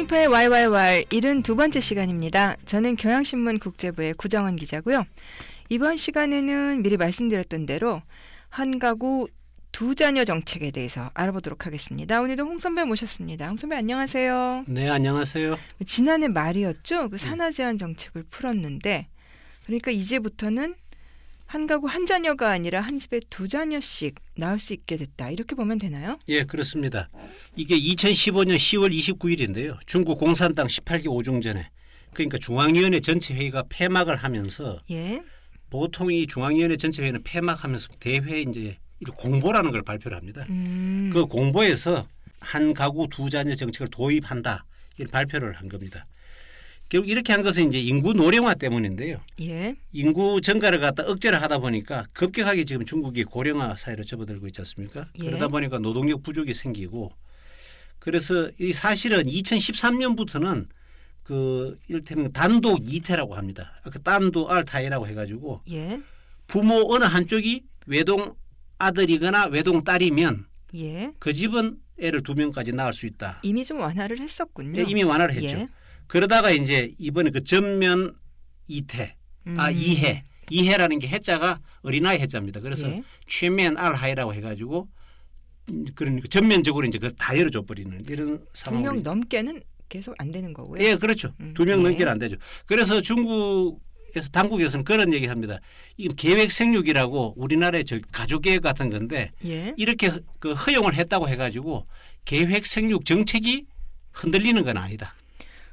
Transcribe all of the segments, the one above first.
한인파의 왈왈왈 7두번째 시간입니다. 저는 경향신문 국제부의 구정원 기자고요. 이번 시간에는 미리 말씀드렸던 대로 한 가구 두 자녀 정책에 대해서 알아보도록 하겠습니다. 오늘도 홍 선배 모셨습니다. 홍 선배 안녕하세요. 네, 안녕하세요. 지난해 말이었죠. 그 네. 산하 제한 정책을 풀었는데 그러니까 이제부터는 한 가구 한 자녀가 아니라 한 집에 두 자녀씩 낳을 수 있게 됐다. 이렇게 보면 되나요? 예, 그렇습니다. 이게 2015년 10월 29일인데요. 중국 공산당 18기 5중전에 그러니까 중앙위원회 전체 회의가 폐막을 하면서 예. 보통 이 중앙위원회 전체 회의는 폐막하면서 대회 이제 공보라는 걸 발표를 합니다. 음. 그 공보에서 한 가구 두 자녀 정책을 도입한다. 이 발표를 한 겁니다. 결국 이렇게 한 것은 이제 인구 노령화 때문인데요. 예. 인구 증가를 갖다 억제를 하다 보니까 급격하게 지금 중국이 고령화 사회로 접어들고 있지 않습니까? 예. 그러다 보니까 노동력 부족이 생기고 그래서 이 사실은 2013년부터는 그 일테면 단독 이태라고 합니다. 그 단독 알타이라고 해가지고 예. 부모 어느 한쪽이 외동 아들이거나 외동 딸이면 예. 그 집은 애를 두 명까지 낳을 수 있다. 이미 좀 완화를 했었군요. 예, 이미 완화를 예. 했죠. 그러다가 이제 이번에 그 전면 이태 아, 음. 아 이해 이해라는 게 해자가 어린아이 해자입니다. 그래서 예. 최면 알하이라고 해가지고 그러니까 전면적으로 이제 그다 열어줘 버리는 이런 상황. 두명 넘게는 계속 안 되는 거고요. 예, 그렇죠. 음. 두명 예. 넘게는 안 되죠. 그래서 중국에서 당국에서는 그런 얘기합니다. 이건 계획 생육이라고 우리나라의 저 가족 계획 같은 건데 예. 이렇게 그 허용을 했다고 해가지고 계획 생육 정책이 흔들리는 건 아니다.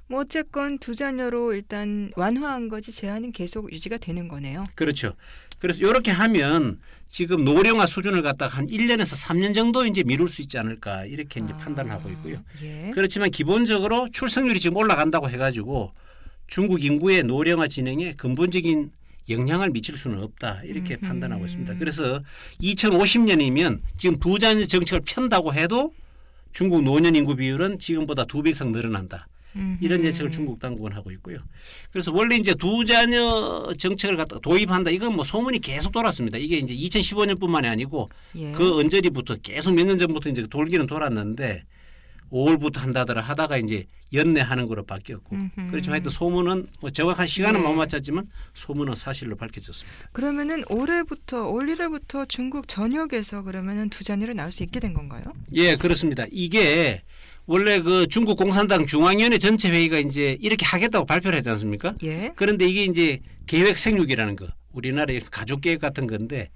뭐 어쨌건 두 자녀로 일단 완화한 거지 제한은 계속 유지가 되는 거네요. 그렇죠. 그래서 이렇게 하면 지금 노령화 수준을 갖다가 한 1년에서 3년 정도 이제 미룰 수 있지 않을까 이렇게 이제 아, 판단하고 있고요. 예. 그렇지만 기본적으로 출생률이 지금 올라간다고 해가지고 중국 인구의 노령화 진행에 근본적인 영향을 미칠 수는 없다 이렇게 음흠. 판단하고 있습니다. 그래서 2050년이면 지금 부자 정책을 편다고 해도 중국 노년 인구 비율은 지금보다 두 배 이상 늘어난다. 이런 예측을 중국 당국은 하고 있고요. 그래서 원래 이제 두 자녀 정책을 갖다 도입한다. 이건 뭐 소문이 계속 돌았습니다. 이게 이제 2015년뿐만이 아니고 예. 그 언저리부터 계속 몇 년 전부터 이제 돌기는 돌았는데 5월부터 한다더라 하다가 이제 연내하는 거로 바뀌었고 음흠. 그렇지만 하여튼 소문은 뭐 정확한 시간은 네. 못 맞췄지만 소문은 사실로 밝혀졌습니다. 그러면은 올해부터 올 1월부터 중국 전역에서 그러면은 두 자녀를 낳을 수 있게 된 건가요? 예 그렇습니다. 이게 원래 그 중국 공산당 중앙위원회 전체 회의가 이제 이렇게 하겠다고 발표를 했지 않습니까? 예. 그런데 이게 이제 계획 생육이라는 거 우리나라의 가족 계획 같은 건데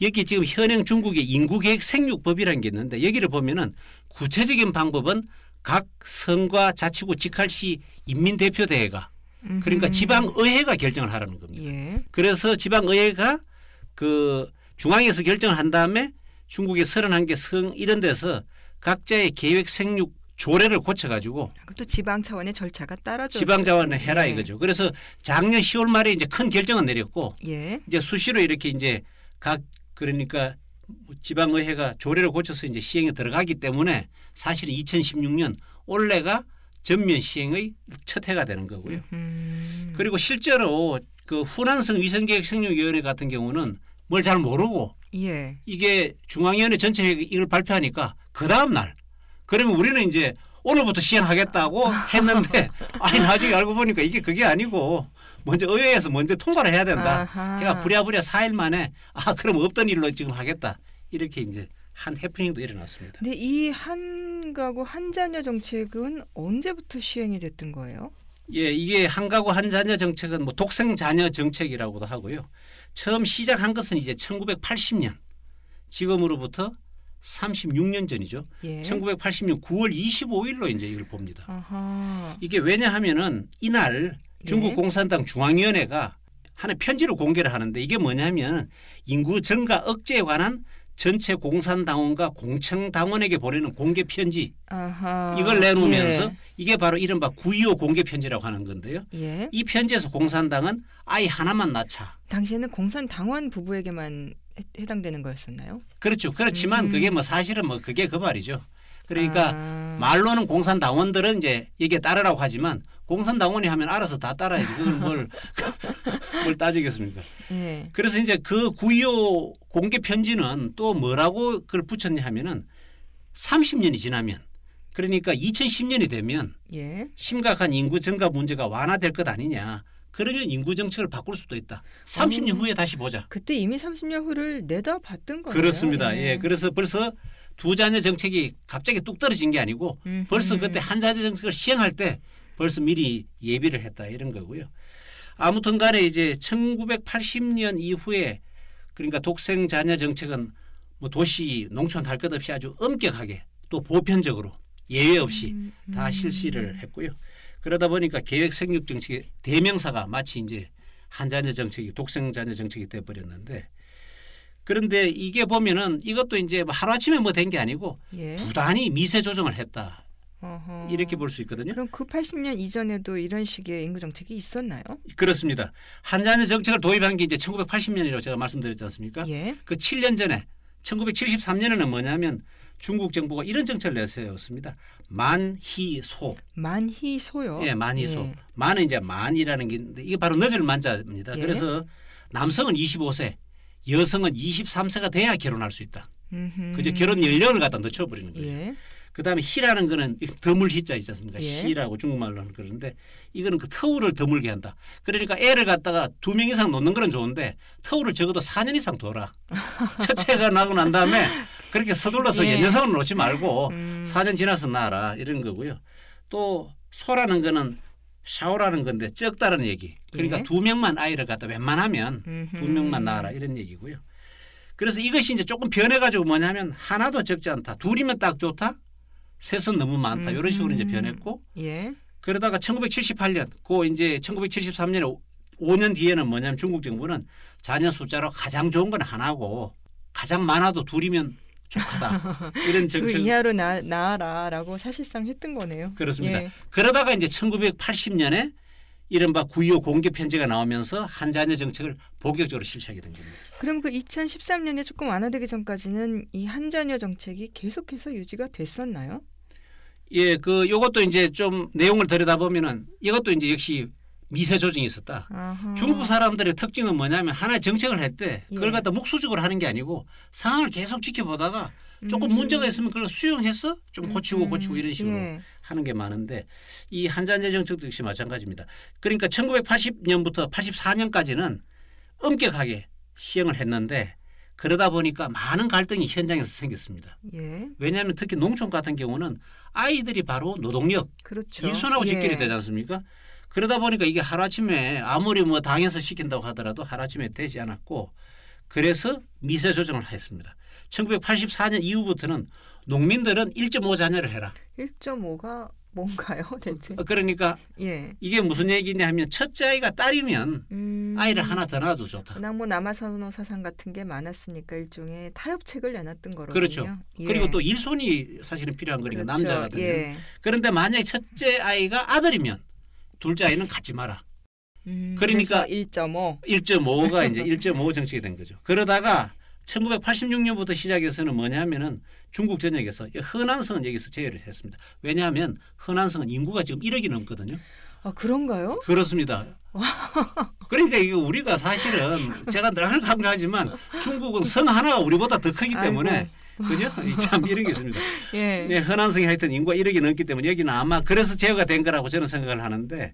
여기 지금 현행 중국의 인구 계획 생육법이라는 게 있는데 여기를 보면은 구체적인 방법은 각 선과 자치구 직할시 인민대표 대회가 그러니까 지방의회가 결정을 하라는 겁니다. 예. 그래서 지방의회가 그 중앙에서 결정을 한 다음에 중국의 31개 성 이런 데서 각자의 계획 생육 조례를 고쳐가지고 또 지방 차원의 절차가 따라져 지방 차원에 해라 예. 이거죠. 그래서 작년 10월 말에 이제 큰 결정은 내렸고 예. 이제 수시로 이렇게 이제 각 그러니까 지방의회가 조례를 고쳐서 이제 시행에 들어가기 때문에 사실은 2016년 올해가 전면 시행의 첫 해가 되는 거고요. 음. 그리고 실제로 그 후난성 위성계획 생육위원회 같은 경우는 뭘 잘 모르고 예. 이게 중앙위원회 전체 이걸 발표하니까 그 다음 날 그러면 우리는 이제 오늘부터 시행하겠다고 아. 했는데 아니 나중에 알고 보니까 이게 그게 아니고 먼저 의회에서 먼저 통과를 해야 된다. 아하. 그러니까 부랴부랴 4일 만에 아 그럼 없던 일로 지금 하겠다. 이렇게 이제 한 해프닝도 일어났습니다. 근데 이 한가구 한자녀 정책은 언제부터 시행이 됐던 거예요? 예, 이게 한가구 한자녀 정책은 뭐 독생 자녀 정책이라고도 하고요. 처음 시작한 것은 이제 1980년 지금으로부터 36년 전이죠. 예. 1986 9월 25일로 이제 이걸 봅니다. 아하. 이게 왜냐하면은 이날 예. 중국 예. 공산당 중앙위원회가 하는 편지를 공개를 하는데 이게 뭐냐면 인구 증가 억제에 관한 전체 공산당원과 공청당원에게 보내는 공개 편지 이걸 내놓으면서 예. 이게 바로 이른바 구이5 공개 편지라고 하는 건데요. 예. 이 편지에서 공산당은 아이 하나만 낳자. 당시에는 공산당원 부부에게만 해당되는 거였었나요? 그렇죠. 그렇지만 음. 그게 뭐 사실은 뭐 그게 그 말이죠. 그러니까 아. 말로는 공산 당원들은 이제 이게 따르라고 하지만 공산 당원이 하면 알아서 다 따라야지 그걸 뭘, 뭘 따지겠습니까? 네. 그래서 이제 그 구이오 공개 편지는 또 뭐라고 그걸 붙였냐 하면은 30년이 지나면 그러니까 2010년이 되면 예. 심각한 인구 증가 문제가 완화될 것 아니냐. 그러면 인구 정책을 바꿀 수도 있다. 30년 음. 후에 다시 보자. 그때 이미 30년 후를 내다봤던 거예요. 그렇습니다. 예. 예. 그래서 벌써 두 자녀 정책이 갑자기 뚝 떨어진 게 아니고 음 벌써 음. 그때 한 자녀 정책을 시행할 때 벌써 미리 예비를 했다 이런 거고요. 아무튼 간에 이제 1980년 이후에 그러니까 독생 자녀 정책은 뭐 도시 농촌 할 것 없이 아주 엄격하게 또 보편적으로 예외 없이 음. 다 실시를 음. 했고요. 그러다 보니까 계획 생육 정책의 대명사가 마치 이제 한자녀 정책이 독생 자녀 정책이 돼 버렸는데 그런데 이게 보면은 이것도 이제 뭐 하루아침에 뭐 된 게 아니고 예. 부단히 미세 조정을 했다. 이렇게 볼 수 있거든요. 그럼 그 80년 이전에도 이런 식의 인구 정책이 있었나요? 그렇습니다. 한자녀 정책을 도입한 게 이제 1980년이라고 제가 말씀드렸지 않습니까? 예. 그 7년 전에 1973년에는 뭐냐면 중국 정부가 이런 정책을 내세웠습니다. 만희소. 만희소요. 예, 만희소. 예. 만은 이제 만이라는 게 있는데 이게 바로 늦을 만자입니다. 예. 그래서 남성은 25세, 여성은 23세가 돼야 결혼할 수 있다. 그죠 결혼 연령을 갖다 늦춰버리는 거예요. 그다음에 희라는 거는 드물 희자 있지 않습니까? 예. 희라고 중국말로 는 그런데 이거는 그 터울을 드물게 한다. 그러니까 애를 갖다가 두 명 이상 놓는 거는 좋은데 터울을 적어도 4년 이상 둬라. 첫째가 나고 난 다음에 그렇게 서둘러서 예. 연성은 놓지 말고 음. 사전 지나서 나라 이런 거고요. 또 소라는 거는 샤오라는 건데 적다는 얘기. 그러니까 예. 두 명만 아이를 갖다 웬만하면 음흠. 두 명만 낳아라 이런 얘기고요. 그래서 이것이 이제 조금 변해가지고 뭐냐면 하나도 적지 않다. 둘이면 딱 좋다. 셋은 너무 많다. 음. 이런 식으로 이제 음. 변했고. 예. 그러다가 1978년, 고 이제 1973년에 5년 뒤에는 뭐냐면 중국 정부는 자녀 숫자로 가장 좋은 건 하나고 가장 많아도 둘이면 부하다 이런 정책 그 이하로 나, 나아라라고 사실상 했던 거네요. 그렇습니다. 예. 그러다가 이제 1980년에 이른바 구이호 공개 편지가 나오면서 한자녀 정책을 본격적으로 실시하게 된 겁니다. 그럼 그 2013년에 조금 완화되기 전까지는 이 한자녀 정책이 계속해서 유지가 됐었나요? 예, 그 요것도 이제 좀 내용을 들여다보면은 이것도 이제 역시 미세 조정이 있었다. 아하. 중국 사람들의 특징은 뭐냐면 하나의 정책을 할때 예. 그걸 갖다 목수적으로 하는 게 아니고 상황을 계속 지켜보다가 조금 음. 문제가 있으면 그걸 수용해서 좀 고치고 음. 고치고 이런 식으로 예. 하는 게 많은데 이 한자제 정책도 역시 마찬가지입니다. 그러니까 1980년부터 84년까지는 엄격하게 시행을 했는데 그러다 보니까 많은 갈등이 현장에서 생겼습니다. 예. 왜냐하면 특히 농촌 같은 경우는 아이들이 바로 노동력, 그렇죠. 일손하고 직결이 예. 되지 않습니까? 그러다 보니까 이게 하루아침에 아무리 뭐 당에서 시킨다고 하더라도 하루아침에 되지 않았고 그래서 미세 조정을 했습니다. 1984년 이후부터는 농민들은 1.5 자녀를 해라. 1.5가 뭔가요, 대체? 어, 그러니까 예. 이게 무슨 얘기냐 하면 첫째 아이가 딸이면 음... 아이를 하나 더 낳아도 좋다. 그냥 뭐 남아선호 사상 같은 게 많았으니까 일종의 타협책을 내놨던 거로군요. 그렇죠. 예. 그리고 또 일손이 사실은 필요한 거니까 그렇죠. 남자가 되면. 예. 그런데 만약에 첫째 아이가 아들이면 둘째 아이는 갖지 마라. 음, 그러니까 1.5 1.5가 이제 1.5 정책이 된 거죠. 그러다가 1986년부터 시작해서는 뭐냐면은 중국 전역에서 흔한성은 여기서 제외를 했습니다. 왜냐하면 흔한성은 인구가 지금 1억이 넘거든요. 아 그런가요? 그렇습니다. 그러니까 이게 우리가 사실은 제가 늘 강조하지만 중국은 성 하나가 우리보다 더 크기 때문에 아이고. 그죠? 참 이런 게 있습니다. 예. 네, 흔한성이 하여튼 인구가 1억이 넘기 때문에 여기는 아마 그래서 제어가 된 거라고 저는 생각을 하는데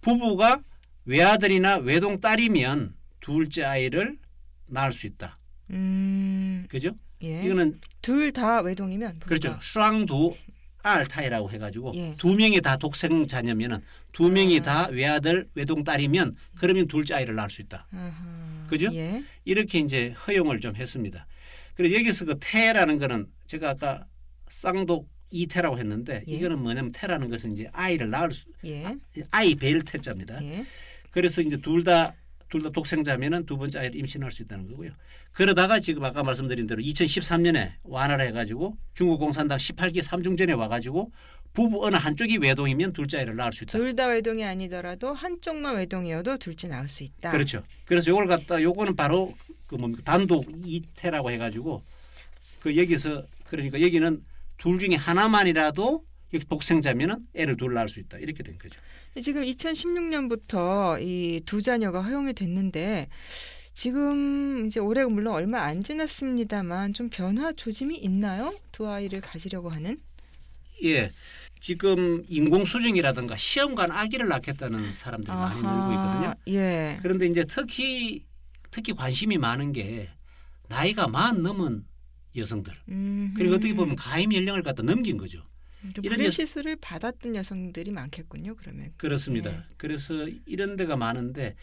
부부가 외아들이나 외동딸이면 둘째 아이를 낳을 수 있다. 음. 그죠? 예. 이거는 둘 다 외동이면 부부가. 그렇죠. 쌍두 알타이라고 해가지고 예. 두 명이 다 독생 자녀면은 두 명이 아. 다 외아들 외동딸이면 그러면 둘째 아이를 낳을 수 있다. 아하. 그죠? 예. 이렇게 이제 허용을 좀 했습니다. 그리고 여기서 그 태라는 거는 제가 아까 쌍독 이태라고 했는데 예. 이거는 뭐냐면 태라는 것은 이제 아이를 낳을 수 예. 아, 아이 베일 태자입니다. 예. 그래서 이제 둘 다 둘 다 독생자면은 두 번째 아이를 임신할 수 있다는 거고요. 그러다가 지금 아까 말씀드린 대로 2013년에 완화를 해가지고 중국 공산당 18기 삼중전에 와가지고 부부 어느 한쪽이 외동이면 둘째 아이를 낳을 수 있다. 둘 다 외동이 아니더라도 한쪽만 외동이어도 둘째 낳을 수 있다. 그렇죠. 그래서 요걸 갖다 요거는 바로 그 뭡니까 단독 이태라고 해가지고 그 여기서 그러니까 여기는 둘 중에 하나만이라도 복생자면은 애를 둘 낳을 수 있다 이렇게 된 거죠. 지금 2016년부터 이 두 자녀가 허용이 됐는데 지금 이제 올해 물론 얼마 안 지났습니다만 좀 변화 조짐이 있나요? 두 아이를 가지려고 하는? 예. 지금 인공수정이라든가 시험관 아기를 낳겠다는 사람들이 아하, 많이 늘고 있거든요. 예. 그런데 이제 특히 특히 관심이 많은 게 나이가 만 넘은 여성들 음흠. 그리고 어떻게 보면 가임 연령을 갖다 넘긴 거죠. 이런 불 시술을 받았던 여성들이 많겠군요. 그러면 그렇습니다. 예. 그래서 이런 데가 많은데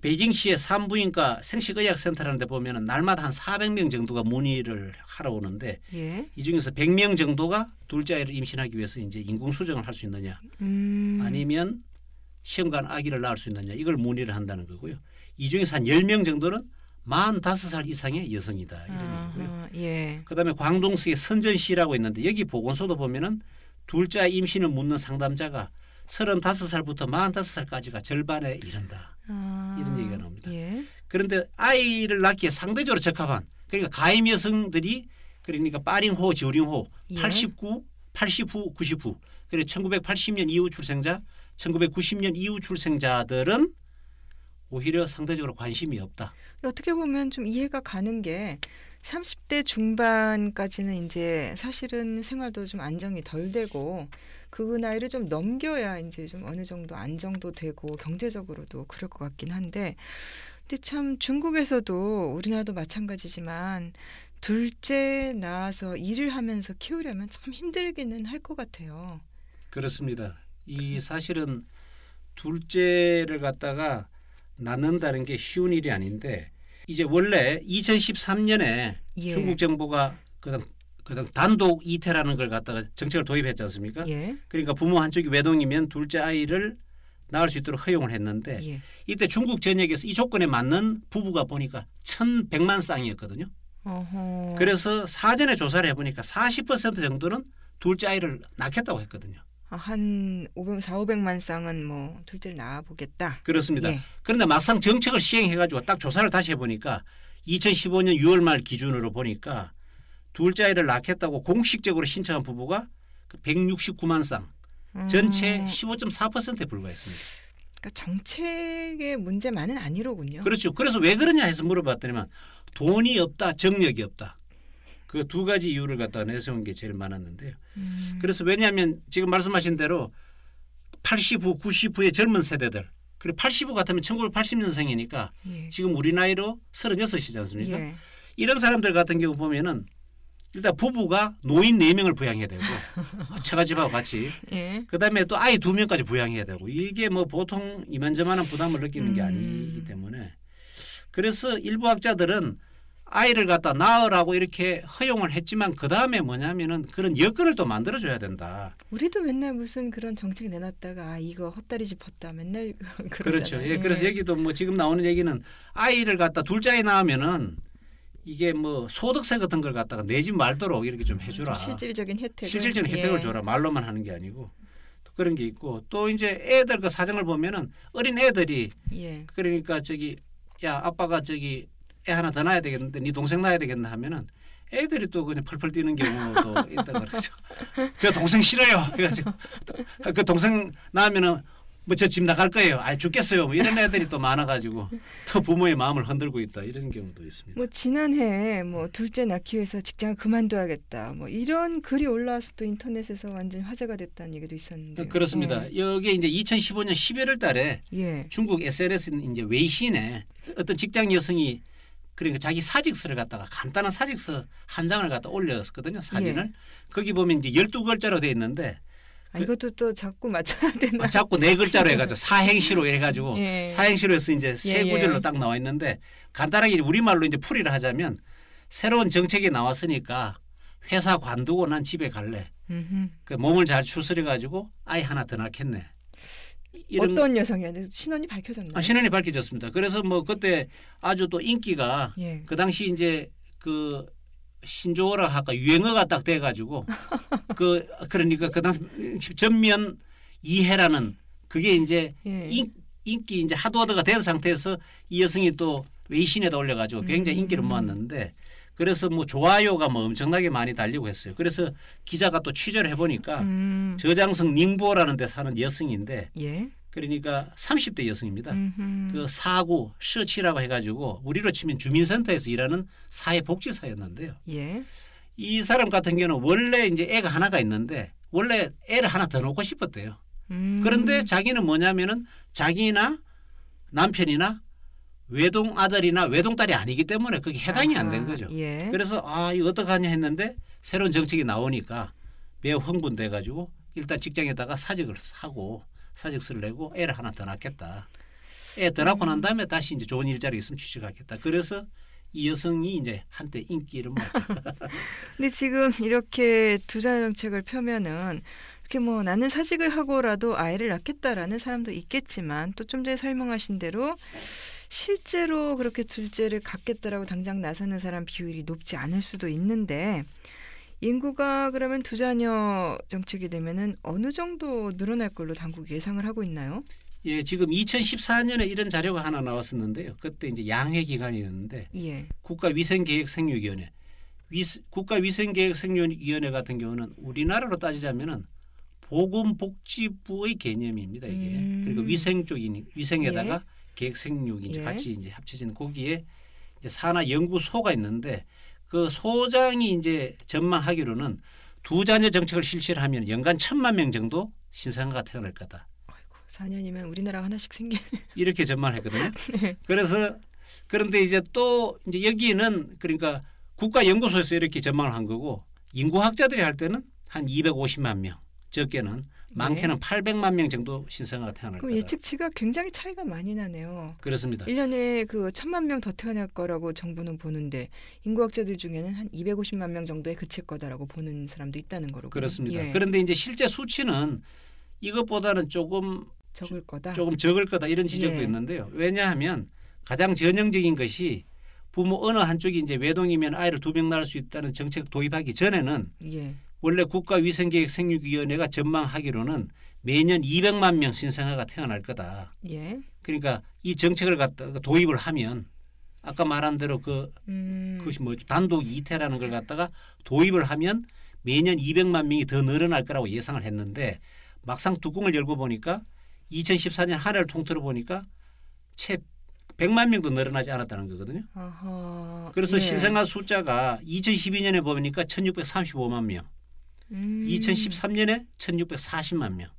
베이징시의 산부인과 생식의학센터라는 데 보면 날마다 한 400명 정도가 문의를 하러 오는데 예. 이 중에서 100명 정도가 둘째 아이를 임신하기 위해서 이제 인공수정을 할 수 있느냐 음. 아니면 시험관 아기를 낳을 수 있느냐 이걸 문의를 한다는 거고요. 이 중에서 한 10명 정도는 45살 이상의 여성이다 이런 아하, 얘기고요. 예. 그다음에 광동성의 선전시라고 있는데 여기 보건소도 보면은 둘째 임신을 묻는 상담자가 서른다섯 살부터 마흔다섯 살까지가 절반에 이른다. 아, 이런 얘기가 나옵니다. 예. 그런데 아이를 낳기에 상대적으로 적합한 그러니까 가임 여성들이 그러니까 빠링호, 지우링호 예. 89, 80후, 90후. 그래서 1980년 이후 출생자, 1990년 이후 출생자들은 오히려 상대적으로 관심이 없다. 어떻게 보면 좀 이해가 가는 게 30대 중반까지는 이제 사실은 생활도 좀 안정이 덜 되고 그 나이를 좀 넘겨야 이제 좀 어느 정도 안정도 되고 경제적으로도 그럴 것 같긴 한데 근데 참 중국에서도 우리나라도 마찬가지지만 둘째 낳아서 일을 하면서 키우려면 참 힘들기는 할 것 같아요. 그렇습니다. 이 음. 사실은 둘째를 갖다가 낳는다는 게 쉬운 일이 아닌데 이제 원래 2013년에 예. 중국 정부가 그당 그당 단독 이태라는 걸 갖다가 정책을 도입했지 않습니까? 예. 그러니까 부모 한쪽이 외동이면 둘째 아이를 낳을 수 있도록 허용을 했는데 예. 이때 중국 전역에서 이 조건에 맞는 부부가 보니까 천백만 쌍이었거든요. 어허. 그래서 사전에 조사를 해보니까 사십 퍼센트 정도는 둘째 아이를 낳겠다고 했거든요. 아, 한 500, 4, 500만 쌍은 뭐 둘째를 낳아보겠다. 그렇습니다. 예. 그런데 막상 정책을 시행해가지고 딱 조사를 다시 해보니까 2015년 6월 말 기준으로 보니까 둘째 아이를 낳겠다고 공식적으로 신청한 부부가 169만 그 쌍 전체 음. 15.4%에 불과했습니다. 그러니까 정책의 문제만은 아니로군요. 그렇죠. 그래서 왜 그러냐 해서 물어봤더니만 돈이 없다, 정력이 없다. 그두 가지 이유를 갖다 내세운 게 제일 많았는데요. 음. 그래서 왜냐하면 지금 말씀하신 대로 80후, 90후의 젊은 세대들 그리고 80후 같으면 1980년생이니까 예. 지금 우리 나이로 36이지 않습니까? 예. 이런 사람들 같은 경우 보면은 일단 부부가 노인 네명을 부양해야 되고 처가집하고 아, 같이 예. 그다음에 또 아이 두명까지 부양해야 되고 이게 뭐 보통 이만저만한 부담을 느끼는 게 음. 아니기 때문에 그래서 일부 학자들은 아이를 갖다 낳으라고 이렇게 허용을 했지만 그 다음에 뭐냐면은 그런 여건을 또 만들어줘야 된다. 우리도 맨날 무슨 그런 정책 내놨다가 아 이거 헛다리 짚었다 맨날 그렇죠. 예, 그래서 예. 여기도 뭐 지금 나오는 얘기는 아이를 갖다 둘째 낳으면은 이게 뭐 소득세 같은 걸 갖다가 내지 말도록 이렇게 좀 음, 해주라. 실질적인 혜택. 실질적인 예. 혜택을 예. 줘라. 말로만 하는 게 아니고. 그런 게 있고 또 이제 애들 그 사정을 보면은 어린 애들이 예. 그러니까 저기 야 아빠가 저기 애 하나 더 낳아야 되겠는데 네 동생 낳아야 되겠나 하면은 애들이 또 그냥 펄펄 뛰는 경우도 있다 그러죠. 저 동생 싫어요. 그래가지고 그 동생 낳으면은 뭐 저 집 나갈 거예요. 아 죽겠어요. 뭐 이런 애들이 또 많아가지고 더 부모의 마음을 흔들고 있다 이런 경우도 있습니다. 뭐 지난해 뭐 둘째 낳기 위해서 직장을 그만둬야겠다. 뭐 이런 글이 올라와서 또 인터넷에서 완전 화제가 됐다는 얘기도 있었는데. 그, 그렇습니다. 예. 여기에 이제 2015년 11월달에 예. 중국 SNS 이제 웨이신에 어떤 직장 여성이 그러니까 자기 사직서를 갖다가 간단한 사직서 한 장을 갖다 올렸거든요. 예. 사진을. 예. 거기 보면 이제 1 2 글자로 돼 있는데 아, 그 이것도 또 자꾸 맞춰야 되나? 아, 자꾸 네 글자로 해가지고 사행시로 해가지고 예. 사행시로 해서 이제 예, 세 예, 구절로 딱 나와 있는데 간단하게 우리 말로 이제 풀이를 하자면 새로운 정책이 나왔으니까 회사 관두고 난 집에 갈래. 그 몸을 잘 추스려 가지고 아이 하나 더 낳겠네. 어떤 여성이었는데 신원이 밝혀졌나요? 아, 신원이 밝혀졌습니다. 그래서 뭐 그때 아주 또 인기가 예. 그 당시 이제 그 신조어라 할까 유행어가 딱 돼가지고 그 그러니까 그당 전면 이해라는 그게 이제 예. 인, 인기 이제 하드워드가 된 상태에서 이 여성이 또 외신에다 올려가지고 굉장히 인기를 음. 모았는데 그래서 뭐 좋아요가 뭐 엄청나게 많이 달리고 했어요. 그래서 기자가 또 취재를 해보니까 음. 저장성 닝보라는 데 사는 여성인데 예? 그러니까 30대 여성입니다. 음흠. 그 사구 셔치라고 해가지고 우리로 치면 주민센터에서 일하는 사회복지사였는데요. 예? 이 사람 같은 경우는 원래 이제 애가 하나가 있는데 원래 애를 하나 더 놓고 싶었대요. 음. 그런데 자기는 뭐냐면은 자기나 남편이나 외동 아들이나 외동 딸이 아니기 때문에 그게 해당이 안 된 거죠. 예. 그래서 아 이거 어떡하냐 했는데 새로운 정책이 나오니까 매우 흥분돼 가지고 일단 직장에다가 사직을 사고 사직서를 내고 애를 하나 더 낳겠다. 애더 낳고 난 음. 다음에 다시 이제 좋은 일자리 있으면 취직하겠다. 그래서 이 여성이 이제 한때 인기를 모았 근데 지금 이렇게 두자 정책을 펴면은 이렇게 뭐 나는 사직을 하고라도 아이를 낳겠다라는 사람도 있겠지만 또 좀 전에 설명하신 대로 실제로 그렇게 둘째를 갖겠다라고 당장 나서는 사람 비율이 높지 않을 수도 있는데 인구가 그러면 두 자녀 정책이 되면은 어느 정도 늘어날 걸로 당국이 예상을 하고 있나요? 예, 지금 2014년에 이런 자료가 하나 나왔었는데요. 그때 이제 양해 기간이었는데 예. 국가 위생 계획 생육 위원회 위 국가 위생 계획 생육 위원회 같은 경우는 우리나라로 따지자면은 보건복지부의 개념입니다, 이게. 음. 그리고 위생 쪽이니 위생에다가 예. 계획 생육이 이제 예. 같이 이제 합쳐진 고기에 이제 산하 연구소가 있는데 그 소장이 이제 전망하기로는 두 자녀 정책을 실시를 하면 연간 천만 명 정도 신생아가 태어날 거다. 아이고, 4년이면 우리나라 하나씩 생기 이렇게 전망했거든요. 네. 그래서 그런데 이제 또 이제 여기는 그러니까 국가연구소에서 이렇게 전망을 한 거고 인구학자들이 할 때는 한 250만 명 적게는 많게는 네. 800만 명 정도 신생아가 태어날 거다. 예측치가 굉장히 차이가 많이 나네요. 그렇습니다. 1년에 그 1000만 명 더 태어날 거라고 정부는 보는데 인구학자들 중에는 한 250만 명 정도에 그칠 거다라고 보는 사람도 있다는 거로. 그렇습니다. 예. 그런데 이제 실제 수치는 이것보다는 조금 적을 거다. 조금 적을 거다 이런 지적도 예. 있는데요. 왜냐하면 가장 전형적인 것이 부모 어느 한쪽이 이제 외동이면 아이를 두 명 낳을 수 있다는 정책 도입하기 전에는 예. 원래 국가위생계획 생육위원회가 전망하기로는 매년 200만 명 신생아가 태어날 거다. 예. 그러니까 이 정책을 갖다 가 도입을 하면 아까 말한 대로 그 음. 그것이 뭐 단독 이태라는 걸 갖다가 도입을 하면 매년 200만 명이 더 늘어날 거라고 예상을 했는데 막상 뚜껑을 열고 보니까 2014년 한 해를 통틀어 보니까 채 100만 명도 늘어나지 않았다는 거거든요. 어허, 그래서 예. 신생아 숫자가 2012년에 보니까 1635만 명. 음. 2013년에 1,640만 명.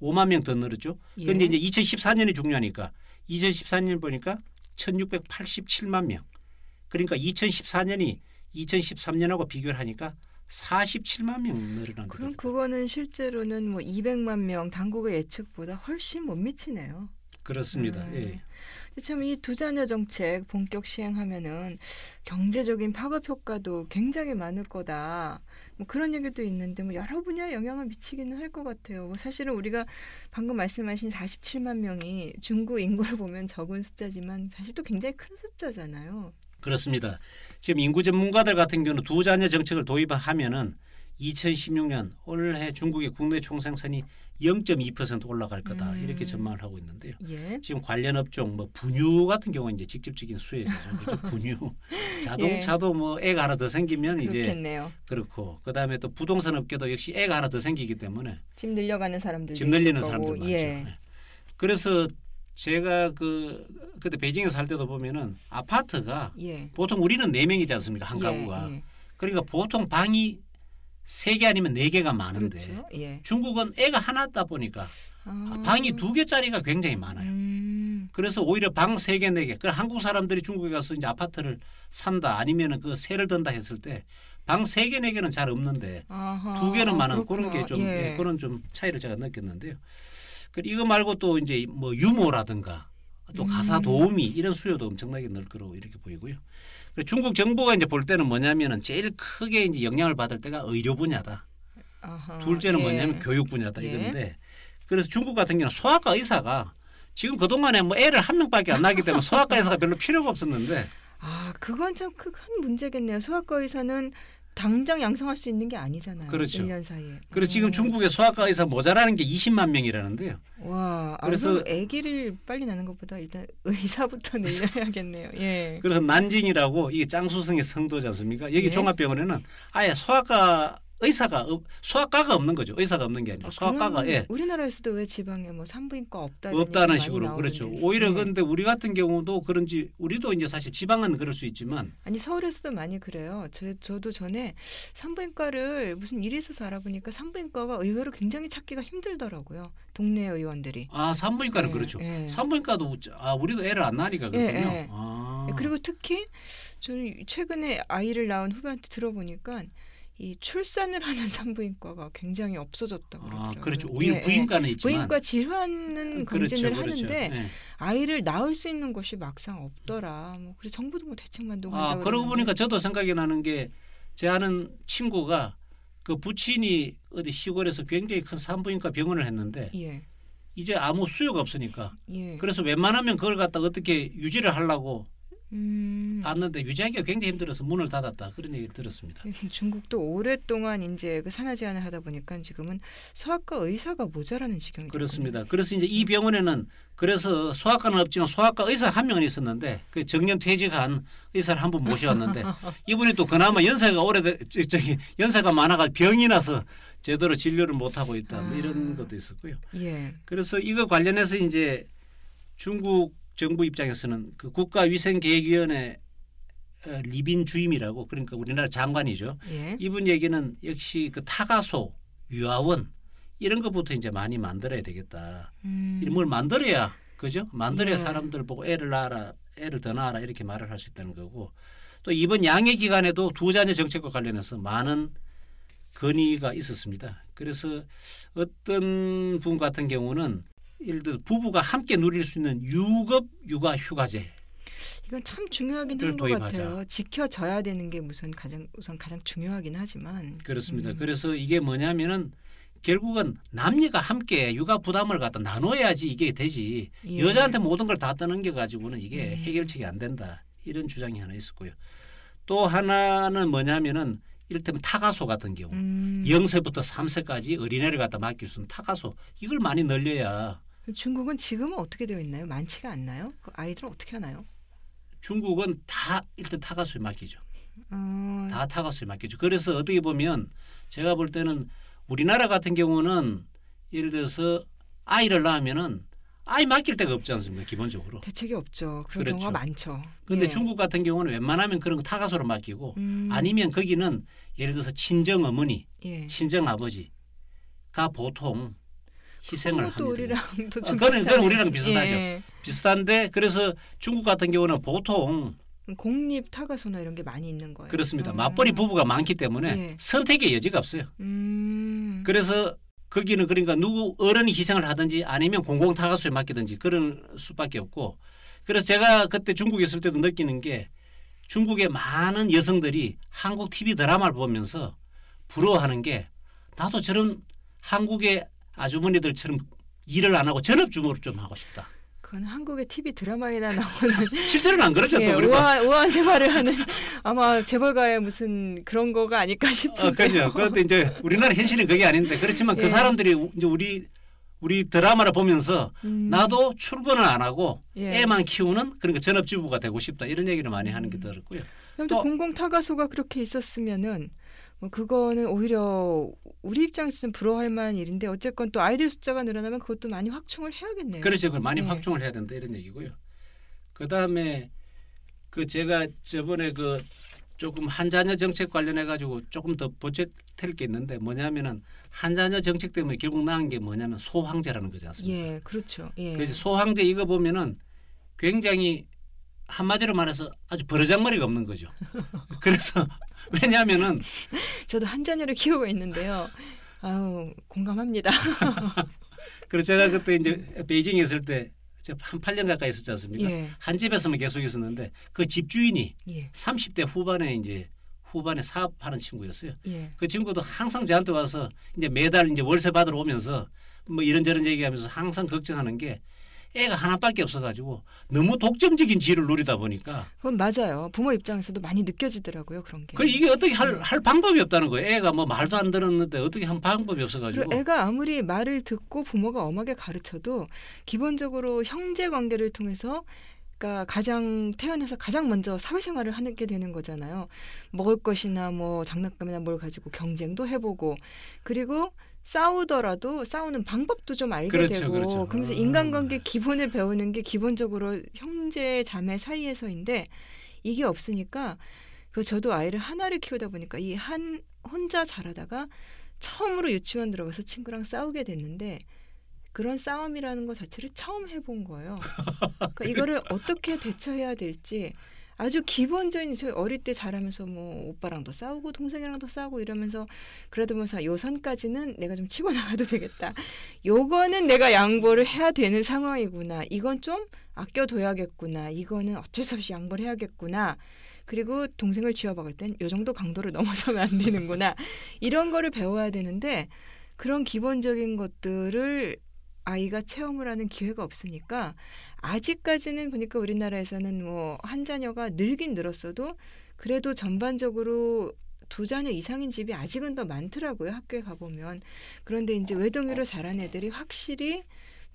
5만 명 더 늘었죠. 예. 그런데 예. 이제 2014년이 중요하니까 2014년 보니까 1,687만 명. 그러니까 2014년이 2013년하고 비교를 하니까 47만 명 늘어난 거죠. 그럼 그거는 실제로는 뭐 200만 명 당국의 예측보다 훨씬 못 미치네요. 그렇습니다. 음. 예. 참 이 두자녀 정책 본격 시행하면은 경제적인 파급 효과도 굉장히 많을 거다. 뭐 그런 얘기도 있는데 뭐 여러 분야에 영향을 미치기는 할 것 같아요. 뭐 사실은 우리가 방금 말씀하신 47만 명이 중국 인구를 보면 적은 숫자지만 사실 또 굉장히 큰 숫자잖아요. 그렇습니다. 지금 인구 전문가들 같은 경우는 두자녀 정책을 도입하면은 2016년 올해 중국의 국내 총생산이 0.2% 올라갈 거다 음. 이렇게 전망을 하고 있는데요. 예. 지금 관련 업종 뭐 분유 같은 경우는 이제 직접적인 수혜죠. 분유, 자동차도 예. 뭐액 하나 더 생기면 그렇겠네요. 이제 그렇고 그 다음에 또 부동산 업계도 역시 액 하나 더 생기기 때문에 집 늘려가는 사람들, 집 늘리는 사람들 많죠. 예. 네. 그래서 제가 그 그때 베이징에 살 때도 보면은 아파트가 예. 보통 우리는 네 명이지 않습니까 한 예, 가구가 예. 그러니까 보통 방이 세개 아니면 네 개가 많은데 그렇죠? 예. 중국은 애가 하나다 보니까 아. 아. 방이 두 개짜리가 굉장히 많아요. 음. 그래서 오히려 방 세 개, 네 개. 그 한국 사람들이 중국에 가서 이제 아파트를 산다 아니면은 그 세를 든다 했을 때 방 세 개, 네 개는 잘 없는데 두 개는 많은 그런 게좀 예. 예, 그런 좀 차이를 제가 느꼈는데요. 그 이거 말고 또 이제 뭐 유머라든가 또 가사 음. 도우미 이런 수요도 엄청나게 늘 거로 이렇게 보이고요. 중국 정부가 이제 볼 때는 뭐냐면은 제일 크게 이제 영향을 받을 때가 의료 분야다. 아하, 둘째는 예. 뭐냐면 교육 분야다 예. 이건데 그래서 중국 같은 경우는 소아과 의사가 지금 그동안에 뭐 애를 한 명밖에 안 낳기 때문에 소아과 의사가 별로 필요가 없었는데 아, 그건 참 큰 문제겠네요. 소아과 의사는 당장 양성할 수 있는 게 아니잖아요. 그렇죠. 1년 사이에. 그래서 지금 네. 중국의 소아과 의사 모자라는 게 20만 명이라는데요. 와, 아, 그래서 아기를 빨리 낳는 것보다 일단 의사부터 늘려야겠네요. 예. 그래서 난징이라고 이게 짱수성의 성도지 않습니까? 여기 예? 종합병원에는 아예 소아과 의사가 소아과가 없는 거죠. 의사가 없는 게 아니라 아, 소아과가 예. 우리나라에서도 왜 지방에 뭐 산부인과 없다는 없다는 식으로 나오 그렇죠. 오히려 네. 근데 우리 같은 경우도 그런지 우리도 이제 사실 지방은 그럴 수 있지만 아니 서울에서도 많이 그래요. 저, 저도 전에 산부인과를 무슨 일이 있어서 알아보니까 산부인과가 의외로 굉장히 찾기가 힘들더라고요. 동네 의원들이. 아 산부인과는 네, 그렇죠. 네. 산부인과도 아 우리도 애를 안 낳으니까 예, 그렇군요. 예. 아. 그리고 특히 저는 최근에 아이를 낳은 후배한테 들어보니까 이 출산을 하는 산부인과가 굉장히 없어졌다고 아, 그러더라고요. 아, 그렇죠. 오히려 네, 부인과는 네. 있지만 부인과 질환은 그렇죠, 검진을 그렇죠, 그렇죠. 하는데 네. 아이를 낳을 수 있는 곳이 막상 없더라. 뭐 그래서 정부도 뭐 대책만 동한 아, 그러고 보니까 저도 생각이 나는 게 제 아는 친구가 그 부친이 어디 시골에서 굉장히 큰 산부인과 병원을 했는데 예. 이제 아무 수요가 없으니까 예. 그래서 웬만하면 그걸 갖다 어떻게 유지를 하려고 음. 봤는데 유지하기가 굉장히 힘들어서 문을 닫았다 그런 얘기를 들었습니다. 예, 중국도 오랫동안 이제 그 산하 제한을 하다 보니까 지금은 소아과 의사가 모자라는 지경이 그렇습니다. 그래서 이제 이 병원에는 그래서 소아과는 없지만 소아과 의사 한 명은 있었는데 그 정년 퇴직한 의사를 한분모셔는데 이분이 또 그나마 연세가 오래 저기 연세가 많아가 병이 나서 제대로 진료를 못 하고 있다 뭐 이런 아. 것도 있었고요. 예. 그래서 이거 관련해서 이제 중국 정부 입장에서는 그 국가위생계획위원회 어, 리빈 주임이라고 그러니까 우리나라 장관이죠. 예. 이분 얘기는 역시 그 타가소, 유아원 이런 것부터 이제 많이 만들어야 되겠다. 음. 뭘 만들어야 그죠? 만들어야 예. 사람들 보고 애를 낳아라, 애를 더 낳아라 이렇게 말을 할 수 있다는 거고 또 이번 양해 기간에도 두 자녀 정책과 관련해서 많은 건의가 있었습니다. 그래서 어떤 분 같은 경우는 예를 들어 부부가 함께 누릴 수 있는 유급 육아 휴가제 이건 참 중요하긴 한 것 같아요. 지켜져야 되는 게 무슨 가장 우선 가장 중요하긴 하지만 그렇습니다. 음. 그래서 이게 뭐냐면은 결국은 남녀가 함께 육아 부담을 갖다 나눠야지 이게 되지 예. 여자한테 모든 걸 다 떠넘겨 가지고는 이게 음. 해결책이 안 된다 이런 주장이 하나 있었고요. 또 하나는 뭐냐면은 이를테면 타가소 같은 경우 음. 0세부터 3세까지 어린애를 갖다 맡길 수 있는 타가소 이걸 많이 늘려야 중국은 지금은 어떻게 되어 있나요? 많지가 않나요? 그 아이들은 어떻게 하나요? 중국은 다 일단 타가수에 맡기죠. 어... 다 타가수에 맡기죠. 그래서 어떻게 보면 제가 볼 때는 우리나라 같은 경우는 예를 들어서 아이를 낳으면은 아이 맡길 데가 없지 않습니까? 기본적으로 대책이 없죠. 그런 그렇죠. 경우가 많죠. 그런데 예. 중국 같은 경우는 웬만하면 그런 거 타가소로 맡기고 음. 아니면 거기는 예를 들어서 친정 어머니, 예. 친정 아버지가 보통 희생을 합니다. 우리랑도 어, 좀 그건, 그건 우리랑 비슷하죠. 예. 비슷한데 그래서 중국 같은 경우는 보통 공립 타가소나 이런 게 많이 있는 거예요. 그렇습니다. 어. 맞벌이 부부가 많기 때문에 예. 선택의 여지가 없어요. 음. 그래서 거기는 그러니까 누구 어른이 희생을 하든지 아니면 공공 타가소에 맡기든지 그런 수밖에 없고 그래서 제가 그때 중국에 있을 때도 느끼는 게 중국의 많은 여성들이 한국 TV 드라마를 보면서 부러워하는 게 나도 저런 한국의 아주머니들처럼 일을 안 하고 전업주부로 좀 하고 싶다. 그건 한국의 TV 드라마에나 나오는 실제로는 안 그렇죠. 예, 우아 우아한 생활을 하는 아마 재벌가의 무슨 그런 거가 아닐까 어, 싶은데. 그렇죠. 그것도 이제 우리나라 현실은 그게 아닌데 그렇지만 그 예. 그 사람들이 이제 우리 우리 드라마를 보면서 음. 나도 출근을 안 하고 예. 애만 키우는 그러니까 전업주부가 되고 싶다 이런 얘기를 많이 하는 게 들었고요. 또 공공타가소가 그렇게 있었으면은 그거는 오히려 우리 입장에서는 부러워할 만한 일인데 어쨌건 또 아이들 숫자가 늘어나면 그것도 많이 확충을 해야겠네요. 그렇죠. 그걸 많이 네. 확충을 해야 된다 이런 얘기고요. 그다음에 그 제가 저번에 그 조금 한자녀 정책 관련해 가지고 조금 더 보채될 게 있는데 뭐냐면은 한자녀 정책 때문에 결국 나온 게 뭐냐면 소황제라는 거지 않습니까? 예, 그렇죠. 예. 그래서 소황제 이거 보면은 굉장히 한마디로 말해서 아주 버르장머리가 없는 거죠. 그래서 왜냐하면은 저도 한 자녀를 키우고 있는데요. 아우 공감합니다. 그래서 제가 그때 이제 베이징에 있을 때 한 8년 가까이 있었지 않습니까? 예. 한 집에서만 계속 있었는데 그 집주인이 예. 30대 후반에 이제 후반에 사업하는 친구였어요. 예. 그 친구도 항상 저한테 와서 이제 매달 이제 월세 받으러 오면서 뭐 이런저런 얘기하면서 항상 걱정하는 게 애가 하나밖에 없어가지고 너무 독점적인 지위를 누리다 보니까 그건 맞아요. 부모 입장에서도 많이 느껴지더라고요 그런 게. 그 이게 어떻게 할, 네. 할 방법이 없다는 거예요. 애가 뭐 말도 안 들었는데 어떻게 한 방법이 없어가지고. 애가 아무리 말을 듣고 부모가 엄하게 가르쳐도 기본적으로 형제 관계를 통해서 그까 그러니까 가장 태어나서 가장 먼저 사회생활을 하게 되는 거잖아요. 먹을 것이나 뭐 장난감이나 뭘 가지고 경쟁도 해보고 그리고 싸우더라도 싸우는 방법도 좀 알게 그렇죠, 되고 그렇죠. 그러면서 아. 인간관계 기본을 배우는 게 기본적으로 형제 자매 사이에서인데 이게 없으니까 그 저도 아이를 하나를 키우다 보니까 이 한 혼자 자라다가 처음으로 유치원 들어가서 친구랑 싸우게 됐는데 그런 싸움이라는 것 자체를 처음 해본 거예요. 그러니까 이거를 어떻게 대처해야 될지 아주 기본적인 저희 어릴 때 자라면서 뭐 오빠랑도 싸우고 동생이랑도 싸우고 이러면서 그래도 뭐요 선까지는 내가 좀 치고 나가도 되겠다. 요거는 내가 양보를 해야 되는 상황이구나. 이건 좀 아껴둬야겠구나. 이거는 어쩔 수 없이 양보를 해야겠구나. 그리고 동생을 쥐어박을 땐요 정도 강도를 넘어서면 안 되는구나. 이런 거를 배워야 되는데 그런 기본적인 것들을 아이가 체험을 하는 기회가 없으니까 아직까지는 보니까 우리나라에서는 뭐 한 자녀가 늘긴 늘었어도 그래도 전반적으로 두 자녀 이상인 집이 아직은 더 많더라고요. 학교에 가보면. 그런데 이제 외동이로 자란 애들이 확실히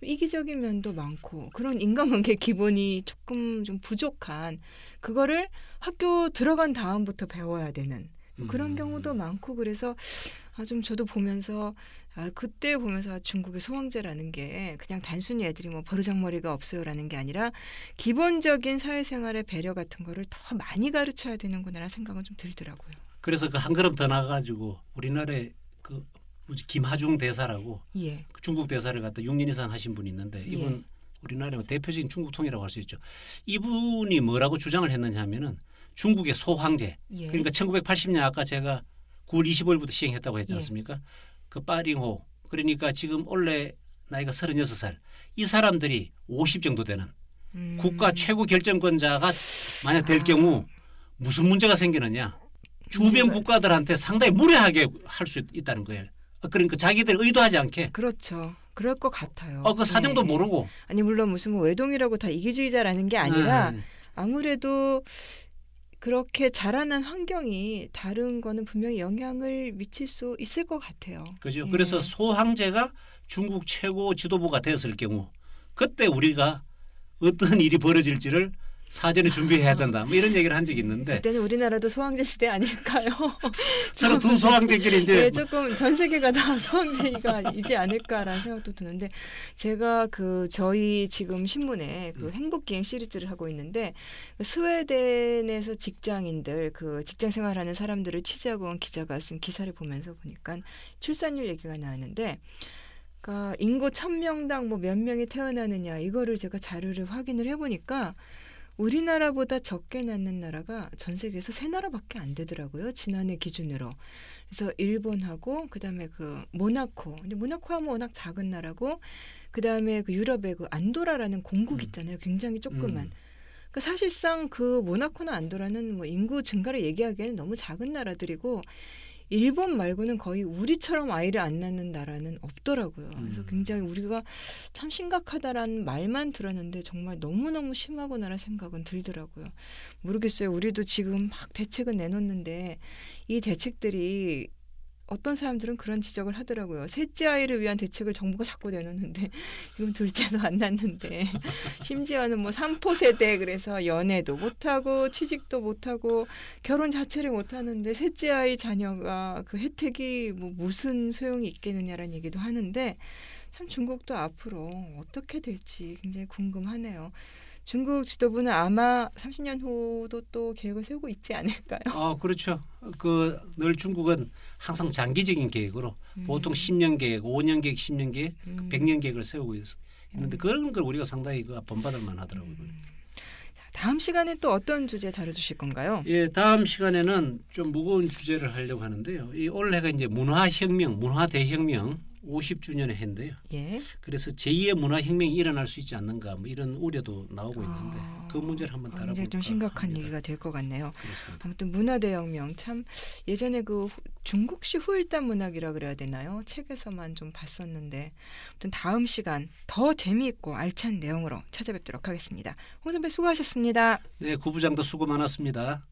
이기적인 면도 많고 그런 인간관계 기본이 조금 좀 부족한 그거를 학교 들어간 다음부터 배워야 되는 그런 음. 경우도 많고 그래서 아 좀 저도 보면서 아, 그때 보면서 아, 중국의 소황제라는 게 그냥 단순히 애들이 뭐 버르장머리가 없어요라는 게 아니라 기본적인 사회생활의 배려 같은 거를 더 많이 가르쳐야 되는구나라는 생각은 좀 들더라고요. 그래서 그한 걸음 더 나가가지고 우리나라에 그 뭐지 김하중 대사라고 예. 그 중국 대사를 갖다 6년 이상 하신 분이 있는데 예. 이분 예. 우리나라의 대표적인 중국통이라고 할 수 있죠. 이분이 뭐라고 주장을 했느냐 하면은 중국의 소황제 예. 그러니까 1980년 아까 제가 9월 25일부터 시행했다고 했지 예. 않습니까? 그 파링호 그러니까 지금 원래 나이가 36살 이 사람들이 50 정도 되는 음. 국가 최고 결정권자가 만약 될 아. 경우 무슨 문제가 생기느냐 주변 국가들한테 상당히 무례하게 할 수 있다는 거예요. 아, 그러니까 자기들 의도하지 않게. 그렇죠. 그럴 것 같아요. 어, 그 사정도 네. 모르고. 아니 물론 무슨 뭐 외동이라고 다 이기주의자라는 게 아니라 네. 아무래도 그렇게 자라난 환경이 다른 거는 분명히 영향을 미칠 수 있을 것 같아요. 그죠. 예. 그래서 소황제가 중국 최고 지도부가 되었을 경우 그때 우리가 어떤 일이 벌어질지를 사전에 준비해야 된다. 뭐 이런 얘기를 한 적이 있는데 그때는 우리나라도 소황제 시대 아닐까요? 서로 두 소황제끼리 이제 네, 뭐 조금 전 세계가 다 소황제가 이지 않을까라는 생각도 드는데 제가 그 저희 지금 신문에 그 음. 행복기행 시리즈를 하고 있는데 그 스웨덴에서 직장인들 그 직장 생활하는 사람들을 취재하고 온 기자가 쓴 기사를 보면서 보니까 출산율 얘기가 나왔는데 그러니까 인구 천명당 뭐 몇 명이 태어나느냐 이거를 제가 자료를 확인을 해보니까 우리나라보다 적게 낳는 나라가 전 세계에서 세 나라밖에 안 되더라고요. 지난해 기준으로. 그래서 일본하고 그다음에 그 모나코. 근데 모나코 하면 워낙 작은 나라고 그다음에 그 유럽의 그 안도라라는 공국 음. 있잖아요. 굉장히 조그만. 음. 그 사실상 그 모나코나 안도라는 뭐 인구 증가를 얘기하기에는 너무 작은 나라들이고 일본 말고는 거의 우리처럼 아이를 안 낳는 나라는 없더라고요. 음. 그래서 굉장히 우리가 참 심각하다라는 말만 들었는데 정말 너무너무 심하구나라는 생각은 들더라고요. 모르겠어요. 우리도 지금 막 대책은 내놓는데 이 대책들이 어떤 사람들은 그런 지적을 하더라고요. 셋째 아이를 위한 대책을 정부가 자꾸 내놓는데 지금 둘째도 안 났는데 심지어는 뭐 삼포 세대 그래서 연애도 못하고 취직도 못하고 결혼 자체를 못하는데 셋째 아이 자녀가 그 혜택이 뭐 무슨 소용이 있겠느냐라는 얘기도 하는데 참 중국도 앞으로 어떻게 될지 굉장히 궁금하네요. 중국 지도부는 아마 30년 후도 또 계획을 세우고 있지 않을까요? 어, 그렇죠. 그 늘 중국은 항상 장기적인 계획으로 음. 보통 10년 계획, 5년 계획, 10년 계획, 그 음. 100년 계획을 세우고 있, 는데 음. 그런 걸 우리가 상당히 그 본받을 만하더라고요. 음. 다음 시간에 또 어떤 주제 다뤄주실 건가요? 예, 다음 시간에는 좀 무거운 주제를 하려고 하는데요. 이 올해가 이제 문화혁명, 문화대혁명 50주년의 해인데요. 예. 그래서 제2의 문화혁명이 일어날 수 있지 않는가 뭐 이런 우려도 나오고 아, 있는데 아, 그 문제를 한번 다뤄볼까 아, 굉장히 좀 심각한 합니다. 얘기가 될 것 같네요. 그렇습니다. 아무튼 문화대혁명 참 예전에 그 중국식 후일담 문학이라 그래야 되나요? 책에서만 좀 봤었는데 아무튼 다음 시간 더 재미있고 알찬 내용으로 찾아뵙도록 하겠습니다. 홍 선배 수고하셨습니다. 네, 구부장도 수고 많았습니다.